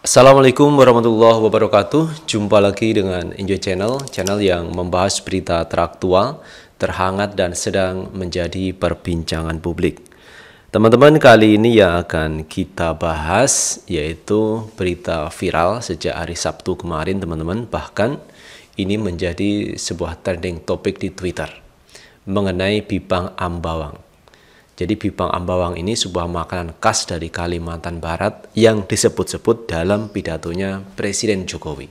Assalamualaikum warahmatullahi wabarakatuh Jumpa lagi dengan Enjoy Channel Channel yang membahas berita teraktual Terhangat dan sedang menjadi perbincangan publik Teman-teman kali ini yang akan kita bahas Yaitu berita viral sejak hari Sabtu kemarin teman-teman Bahkan ini menjadi sebuah trending topik di Twitter mengenai bibang ambawang. Jadi bibang ambawang ini sebuah makanan khas dari Kalimantan Barat yang disebut-sebut dalam pidatonya Presiden Jokowi.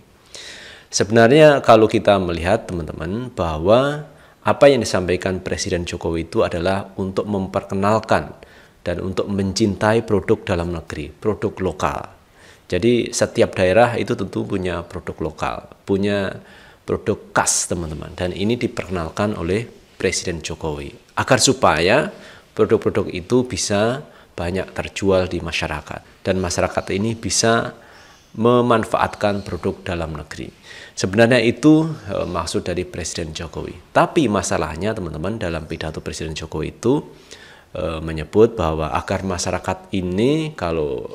Sebenarnya kalau kita melihat teman-teman bahwa apa yang disampaikan Presiden Jokowi itu adalah untuk memperkenalkan dan untuk mencintai produk dalam negeri, produk lokal. Jadi setiap daerah itu tentu punya produk lokal, punya produk khas teman-teman dan ini diperkenalkan oleh Presiden Jokowi agar supaya produk-produk itu bisa banyak terjual di masyarakat dan masyarakat ini bisa memanfaatkan produk dalam negeri. Sebenarnya itu e, maksud dari Presiden Jokowi. Tapi masalahnya teman-teman dalam pidato Presiden Jokowi itu e, menyebut bahwa agar masyarakat ini kalau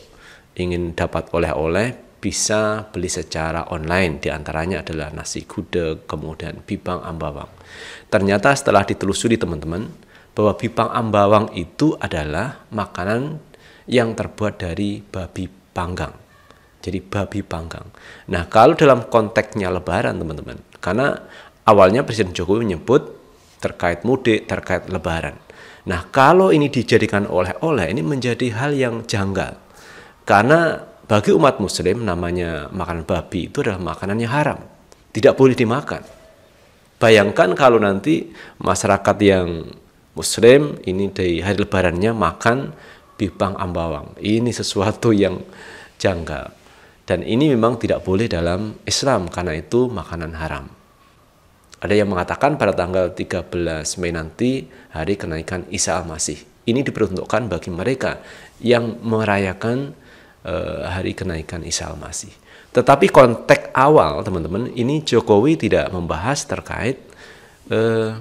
ingin dapat oleh-oleh bisa beli secara online. diantaranya adalah nasi gudeg, kemudian bibang ambawang. Ternyata setelah ditelusuri teman-teman, bahwa bibang ambawang itu adalah makanan yang terbuat dari babi panggang. Jadi babi panggang. Nah, kalau dalam konteksnya lebaran, teman-teman, karena awalnya Presiden Jokowi menyebut terkait mudik, terkait lebaran. Nah, kalau ini dijadikan oleh-oleh, ini menjadi hal yang janggal. Karena bagi umat muslim namanya makanan babi itu adalah makanan yang haram. Tidak boleh dimakan. Bayangkan kalau nanti masyarakat yang muslim ini dari hari lebarannya makan bibang ambawang. Ini sesuatu yang janggal. Dan ini memang tidak boleh dalam Islam karena itu makanan haram. Ada yang mengatakan pada tanggal 13 Mei nanti hari kenaikan Isa Al-Masih. Ini diperuntukkan bagi mereka yang merayakan Eh, hari kenaikan Isa Masih. Tetapi konteks awal teman-teman ini Jokowi tidak membahas terkait eh,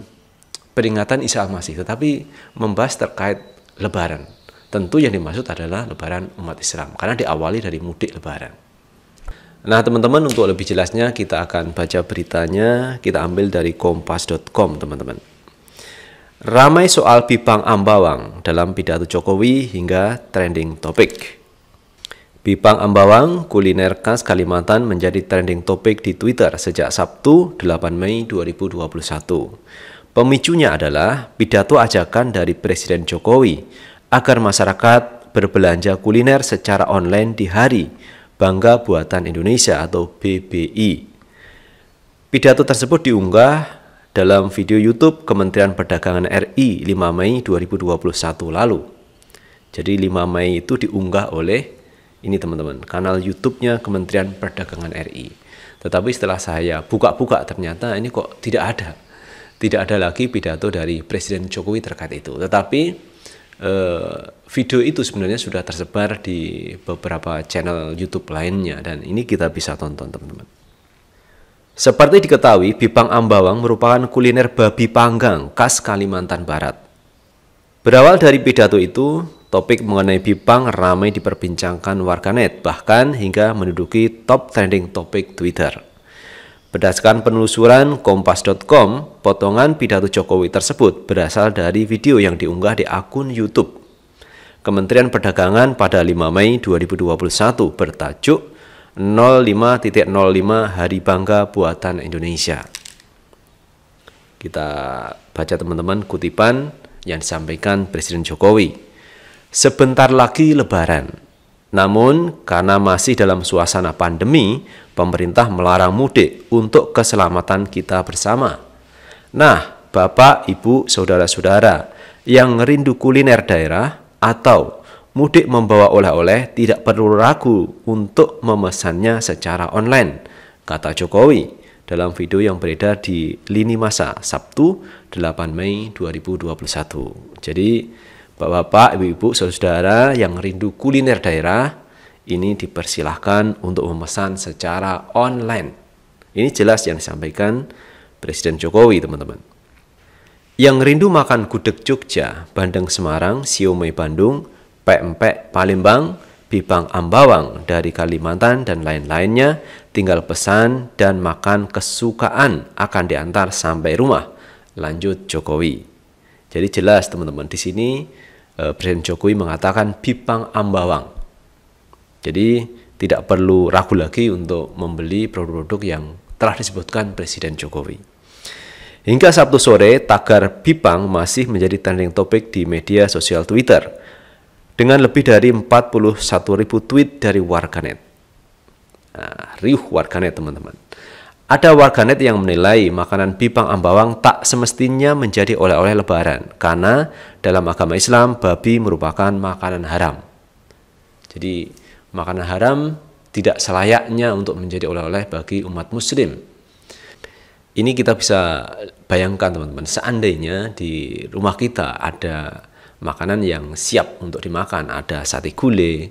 peringatan Isa Masih, tetapi membahas terkait Lebaran. Tentu yang dimaksud adalah Lebaran umat Islam karena diawali dari mudik Lebaran. Nah teman-teman untuk lebih jelasnya kita akan baca beritanya kita ambil dari kompas.com teman-teman. Ramai soal Bipang Ambawang dalam pidato Jokowi hingga trending topik. Bipang Ambawang, kuliner khas Kalimantan menjadi trending topik di Twitter sejak Sabtu 8 Mei 2021. Pemicunya adalah pidato ajakan dari Presiden Jokowi agar masyarakat berbelanja kuliner secara online di hari Bangga Buatan Indonesia atau BBI. Pidato tersebut diunggah dalam video YouTube Kementerian Perdagangan RI 5 Mei 2021 lalu. Jadi 5 Mei itu diunggah oleh ini teman-teman, kanal YouTube-nya Kementerian Perdagangan RI. Tetapi setelah saya buka-buka ternyata ini kok tidak ada. Tidak ada lagi pidato dari Presiden Jokowi terkait itu. Tetapi eh, video itu sebenarnya sudah tersebar di beberapa channel YouTube lainnya dan ini kita bisa tonton teman-teman. Seperti diketahui, Bipang Ambawang merupakan kuliner babi panggang khas Kalimantan Barat. Berawal dari pidato itu, Topik mengenai Bipang ramai diperbincangkan warganet, bahkan hingga menduduki top trending topik Twitter. Berdasarkan penelusuran Kompas.com, potongan pidato Jokowi tersebut berasal dari video yang diunggah di akun YouTube. Kementerian Perdagangan pada 5 Mei 2021 bertajuk 05.05 Hari Bangga Buatan Indonesia. Kita baca teman-teman kutipan yang disampaikan Presiden Jokowi Sebentar lagi Lebaran. Namun, karena masih dalam suasana pandemi, pemerintah melarang mudik untuk keselamatan kita bersama. Nah, Bapak, Ibu, saudara-saudara yang rindu kuliner daerah atau mudik membawa oleh-oleh tidak perlu ragu untuk memesannya secara online, kata Jokowi dalam video yang beredar di lini masa Sabtu 8 Mei 2021. Jadi, Bapak-bapak, ibu-ibu, saudara-saudara yang rindu kuliner daerah, ini dipersilahkan untuk memesan secara online. Ini jelas yang disampaikan Presiden Jokowi, teman-teman. Yang rindu makan gudeg Jogja, bandeng Semarang, siomay Bandung, pempek Palembang, bibang Ambawang dari Kalimantan dan lain-lainnya, tinggal pesan dan makan kesukaan akan diantar sampai rumah. Lanjut Jokowi. Jadi jelas teman-teman di sini eh, Presiden Jokowi mengatakan Bipang Ambawang. Jadi tidak perlu ragu lagi untuk membeli produk-produk yang telah disebutkan Presiden Jokowi. Hingga Sabtu sore, tagar Bipang masih menjadi trending topik di media sosial Twitter dengan lebih dari 41.000 tweet dari warganet. Nah, riuh warganet teman-teman. Ada warganet yang menilai makanan bipang ambawang tak semestinya menjadi oleh-oleh lebaran karena dalam agama Islam babi merupakan makanan haram. Jadi makanan haram tidak selayaknya untuk menjadi oleh-oleh bagi umat muslim. Ini kita bisa bayangkan teman-teman, seandainya di rumah kita ada makanan yang siap untuk dimakan, ada sate gulai,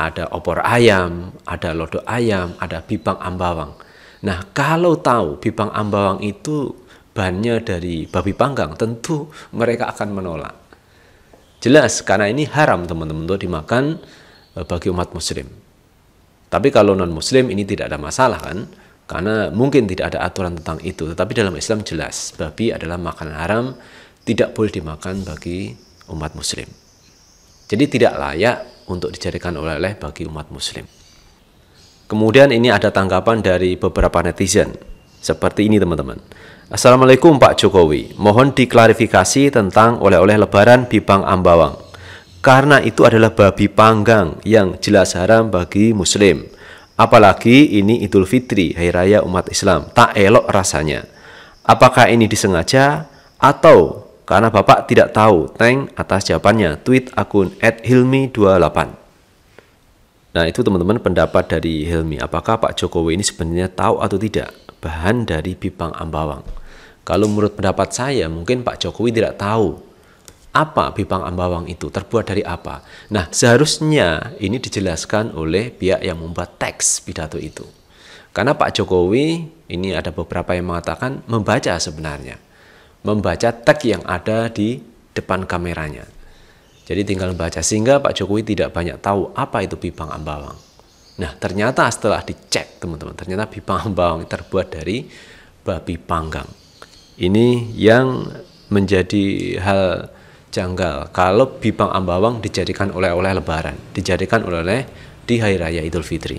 ada opor ayam, ada lodo ayam, ada bipang ambawang Nah, kalau tahu Bipang Ambawang itu bannya dari babi panggang, tentu mereka akan menolak. Jelas, karena ini haram teman-teman untuk dimakan e, bagi umat muslim. Tapi kalau non-muslim ini tidak ada masalah kan, karena mungkin tidak ada aturan tentang itu. Tetapi dalam Islam jelas, babi adalah makanan haram, tidak boleh dimakan bagi umat muslim. Jadi tidak layak untuk dijadikan oleh-oleh bagi umat muslim. Kemudian ini ada tanggapan dari beberapa netizen. Seperti ini teman-teman. Assalamualaikum Pak Jokowi. Mohon diklarifikasi tentang oleh-oleh lebaran Bipang Ambawang. Karena itu adalah babi panggang yang jelas haram bagi muslim. Apalagi ini Idul Fitri, Hari Raya umat Islam. Tak elok rasanya. Apakah ini disengaja atau karena Bapak tidak tahu? Tank atas jawabannya. Tweet akun @hilmi28. Nah itu teman-teman pendapat dari Helmi, apakah Pak Jokowi ini sebenarnya tahu atau tidak bahan dari Bipang Ambawang? Kalau menurut pendapat saya mungkin Pak Jokowi tidak tahu apa Bipang Ambawang itu, terbuat dari apa. Nah seharusnya ini dijelaskan oleh pihak yang membuat teks pidato itu. Karena Pak Jokowi ini ada beberapa yang mengatakan membaca sebenarnya. Membaca teks yang ada di depan kameranya. Jadi tinggal baca sehingga Pak Jokowi tidak banyak tahu apa itu Bipang Ambawang. Nah, ternyata setelah dicek teman-teman, ternyata Bipang Ambawang terbuat dari babi panggang. Ini yang menjadi hal janggal kalau Bipang Ambawang dijadikan oleh-oleh lebaran, dijadikan oleh-oleh di hari raya Idul Fitri.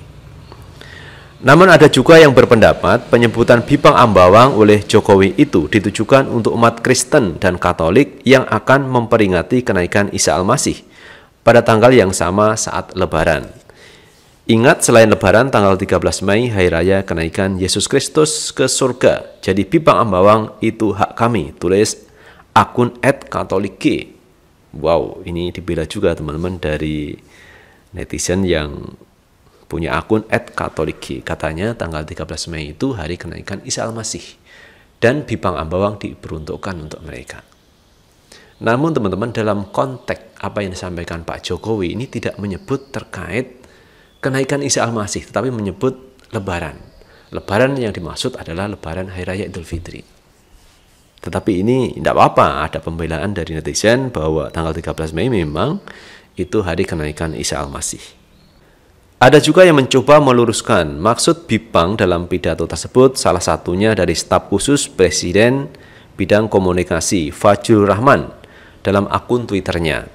Namun ada juga yang berpendapat penyebutan Bipang Ambawang oleh Jokowi itu ditujukan untuk umat Kristen dan Katolik yang akan memperingati kenaikan Isa Al-Masih pada tanggal yang sama saat Lebaran. Ingat selain Lebaran tanggal 13 Mei Hari Raya kenaikan Yesus Kristus ke surga. Jadi Bipang Ambawang itu hak kami, tulis akun at katolik Wow, ini dibela juga teman-teman dari netizen yang punya akun @katoliki. Katanya tanggal 13 Mei itu hari kenaikan Isa Al-Masih dan Bipang Ambawang diperuntukkan untuk mereka. Namun teman-teman dalam konteks apa yang disampaikan Pak Jokowi ini tidak menyebut terkait kenaikan Isa Al-Masih tetapi menyebut lebaran. Lebaran yang dimaksud adalah lebaran Hari Raya Idul Fitri. Tetapi ini tidak apa-apa, ada pembelaan dari netizen bahwa tanggal 13 Mei memang itu hari kenaikan Isa Al-Masih. Ada juga yang mencoba meluruskan maksud Bipang dalam pidato tersebut, salah satunya dari staf khusus Presiden Bidang Komunikasi Fajrul Rahman dalam akun Twitternya.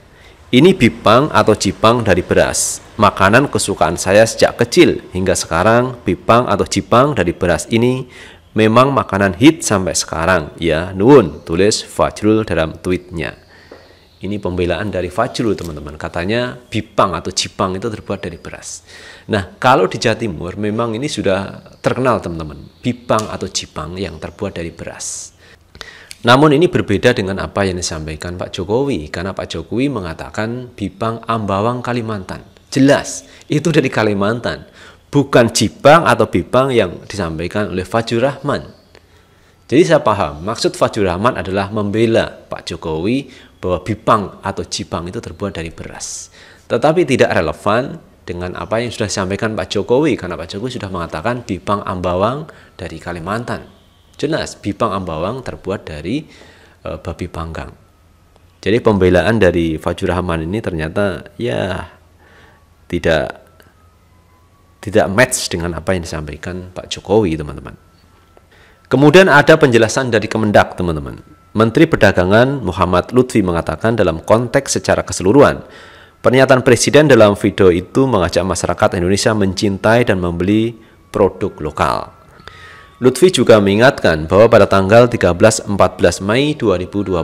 Ini Bipang atau Jipang dari beras. Makanan kesukaan saya sejak kecil hingga sekarang, Bipang atau Jipang dari beras ini memang makanan hit sampai sekarang. Ya, nuun, tulis Fajrul dalam tweetnya. Ini pembelaan dari Fajrul teman-teman. Katanya bipang atau jipang itu terbuat dari beras. Nah, kalau di Jawa Timur memang ini sudah terkenal teman-teman. Bipang atau jipang yang terbuat dari beras. Namun ini berbeda dengan apa yang disampaikan Pak Jokowi karena Pak Jokowi mengatakan bipang Ambawang Kalimantan. Jelas, itu dari Kalimantan, bukan jipang atau bipang yang disampaikan oleh Fajrul Rahman. Jadi saya paham, maksud Fajrul Rahman adalah membela Pak Jokowi bahwa bipang atau jipang itu terbuat dari beras. Tetapi tidak relevan dengan apa yang sudah disampaikan Pak Jokowi karena Pak Jokowi sudah mengatakan bipang ambawang dari Kalimantan. Jelas bipang ambawang terbuat dari e, babi panggang. Jadi pembelaan dari Fajur Rahman ini ternyata ya tidak tidak match dengan apa yang disampaikan Pak Jokowi, teman-teman. Kemudian ada penjelasan dari Kemendak, teman-teman. Menteri Perdagangan Muhammad Lutfi mengatakan dalam konteks secara keseluruhan, pernyataan Presiden dalam video itu mengajak masyarakat Indonesia mencintai dan membeli produk lokal. Lutfi juga mengingatkan bahwa pada tanggal 13-14 Mei 2021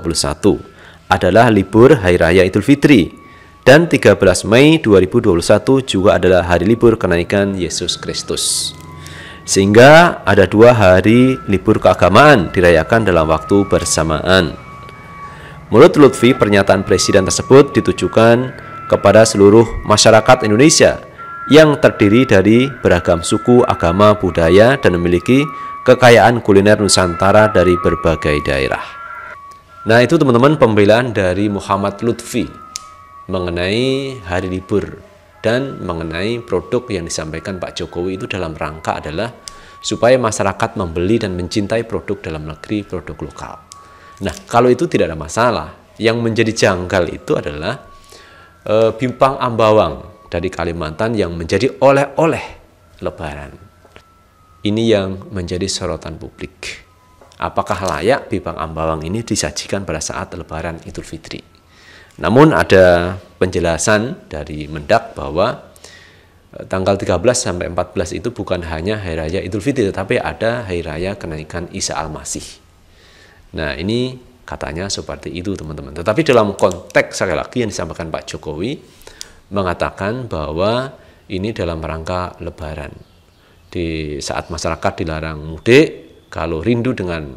adalah libur Hari Raya Idul Fitri dan 13 Mei 2021 juga adalah hari libur kenaikan Yesus Kristus. Sehingga ada dua hari libur keagamaan dirayakan dalam waktu bersamaan. Menurut Lutfi, pernyataan presiden tersebut ditujukan kepada seluruh masyarakat Indonesia yang terdiri dari beragam suku, agama, budaya, dan memiliki kekayaan kuliner Nusantara dari berbagai daerah. Nah itu teman-teman pembelaan dari Muhammad Lutfi mengenai hari libur dan mengenai produk yang disampaikan Pak Jokowi itu dalam rangka adalah supaya masyarakat membeli dan mencintai produk dalam negeri, produk lokal. Nah, kalau itu tidak ada masalah, yang menjadi janggal itu adalah e, eh, bimpang ambawang dari Kalimantan yang menjadi oleh-oleh lebaran. Ini yang menjadi sorotan publik. Apakah layak bimpang ambawang ini disajikan pada saat lebaran Idul Fitri? Namun ada penjelasan dari Mendak bahwa eh, tanggal 13 sampai 14 itu bukan hanya Hari Raya Idul Fitri tetapi ada Hari Raya kenaikan Isa Al-Masih. Nah, ini katanya seperti itu teman-teman. Tetapi dalam konteks sekali lagi yang disampaikan Pak Jokowi mengatakan bahwa ini dalam rangka lebaran. Di saat masyarakat dilarang mudik, kalau rindu dengan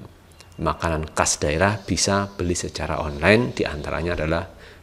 makanan khas daerah bisa beli secara online diantaranya adalah